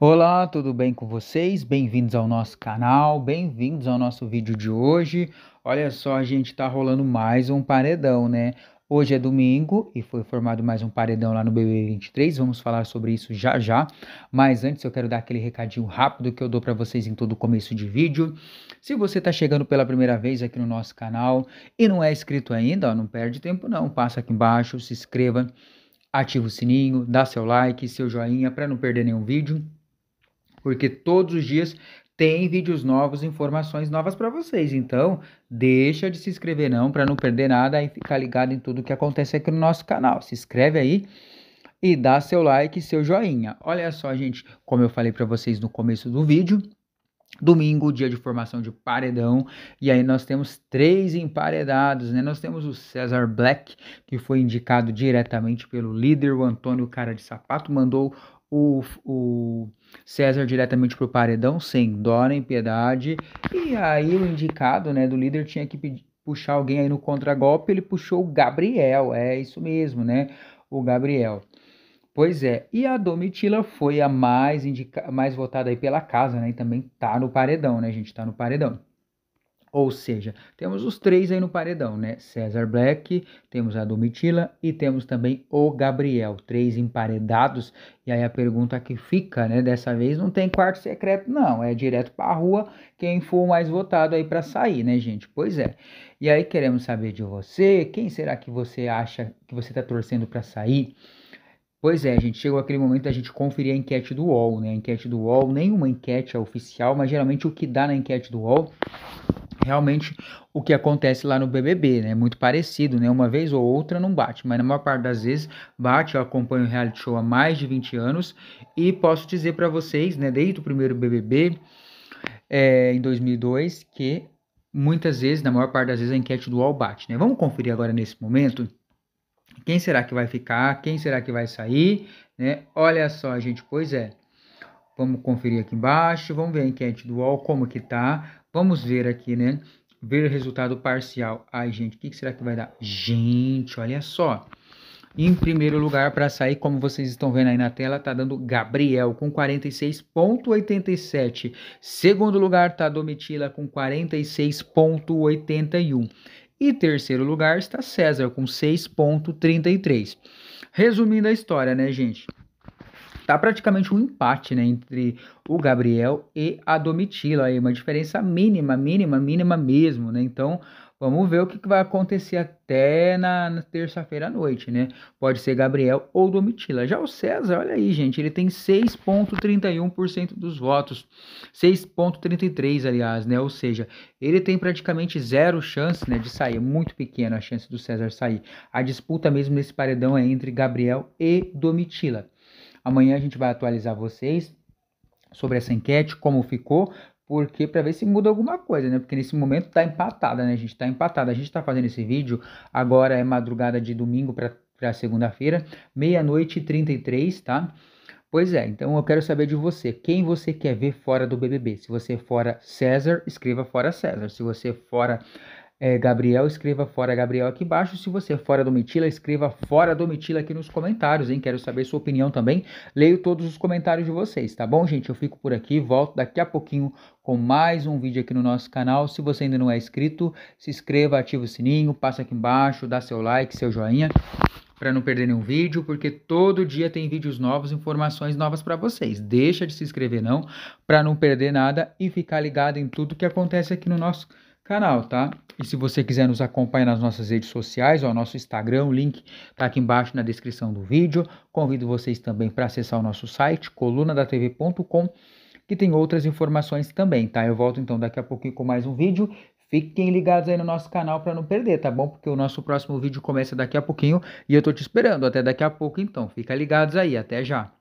Olá, tudo bem com vocês? Bem-vindos ao nosso canal, bem-vindos ao nosso vídeo de hoje. Olha só, a gente tá rolando mais um paredão, né? Hoje é domingo e foi formado mais um paredão lá no BB23. Vamos falar sobre isso já já. Mas antes eu quero dar aquele recadinho rápido que eu dou para vocês em todo começo de vídeo. Se você está chegando pela primeira vez aqui no nosso canal e não é inscrito ainda, ó, não perde tempo não. Passa aqui embaixo, se inscreva, ativa o sininho, dá seu like, seu joinha para não perder nenhum vídeo porque todos os dias tem vídeos novos, informações novas para vocês. Então, deixa de se inscrever não para não perder nada e ficar ligado em tudo que acontece aqui no nosso canal. Se inscreve aí e dá seu like seu joinha. Olha só, gente, como eu falei para vocês no começo do vídeo, Domingo, dia de formação de paredão, e aí nós temos três emparedados, né? Nós temos o César Black, que foi indicado diretamente pelo líder, o Antônio Cara de Sapato mandou o, o César diretamente para o paredão, sem dó nem piedade. E aí o indicado né, do líder tinha que pedir, puxar alguém aí no contragolpe, ele puxou o Gabriel, é isso mesmo, né? O Gabriel. Pois é, e a Domitila foi a mais, indica mais votada aí pela casa, né? E também tá no paredão, né, gente? Tá no paredão. Ou seja, temos os três aí no paredão, né? César Black, temos a Domitila e temos também o Gabriel. Três emparedados. E aí a pergunta que fica, né? Dessa vez não tem quarto secreto, não. É direto para a rua quem for mais votado aí para sair, né, gente? Pois é. E aí queremos saber de você. Quem será que você acha que você está torcendo para sair? Pois é, gente, chegou aquele momento da gente conferir a enquete do UOL, né? A enquete do UOL, nenhuma enquete é oficial, mas geralmente o que dá na enquete do UOL realmente o que acontece lá no BBB, né? Muito parecido, né? Uma vez ou outra não bate, mas na maior parte das vezes bate. Eu acompanho o reality show há mais de 20 anos e posso dizer para vocês, né, desde o primeiro BBB é, em 2002, que muitas vezes, na maior parte das vezes, a enquete do UOL bate, né? Vamos conferir agora nesse momento quem será que vai ficar, quem será que vai sair, né? Olha só, gente, pois é. Vamos conferir aqui embaixo, vamos ver a enquete do UOL como que tá. Vamos ver aqui, né? Ver o resultado parcial. Ai, gente, o que será que vai dar? Gente, olha só. Em primeiro lugar, para sair, como vocês estão vendo aí na tela, tá dando Gabriel com 46,87. Segundo lugar, tá Domitila com 46,81. E terceiro lugar está César com 6,33. Resumindo a história, né, gente? tá praticamente um empate né, entre o Gabriel e a Domitila, aí uma diferença mínima, mínima, mínima mesmo, né? Então vamos ver o que, vai acontecer até na, na terça-feira à noite, né? Pode ser Gabriel ou Domitila. Já o César, olha aí, gente, ele tem 6,31% dos votos, 6,33% aliás, né? Ou seja, ele tem praticamente zero chance né, de sair, muito pequena a chance do César sair. A disputa mesmo nesse paredão é entre Gabriel e Domitila. Amanhã a gente vai atualizar vocês sobre essa enquete, como ficou, porque para ver se muda alguma coisa, né? Porque nesse momento está empatada, né? A gente está empatada. A gente está fazendo esse vídeo agora é madrugada de domingo para segunda-feira, meia-noite e 33, tá? Pois é, então eu quero saber de você, quem você quer ver fora do BBB? Se você é fora César, escreva fora César. Se você é fora é, Gabriel, escreva fora Gabriel aqui embaixo. Se você é fora Domitila, escreva fora Domitila aqui nos comentários, hein? Quero saber sua opinião também. Leio todos os comentários de vocês, tá bom, gente? Eu fico por aqui, volto daqui a pouquinho com mais um vídeo aqui no nosso canal. Se você ainda não é inscrito, se inscreva, ativa o sininho, passa aqui embaixo, dá seu like, seu joinha para não perder nenhum vídeo, porque todo dia tem vídeos novos, informações novas para vocês. Deixa de se inscrever não, para não perder nada e ficar ligado em tudo que acontece aqui no nosso canal canal, tá? E se você quiser nos acompanhar nas nossas redes sociais, o nosso Instagram, o link está aqui embaixo na descrição do vídeo. Convido vocês também para acessar o nosso site, colunadaTV.com, que tem outras informações também, tá? Eu volto então daqui a pouquinho com mais um vídeo. Fiquem ligados aí no nosso canal para não perder, tá bom? Porque o nosso próximo vídeo começa daqui a pouquinho e eu tô te esperando. Até daqui a pouco então. Fica ligados aí, até já.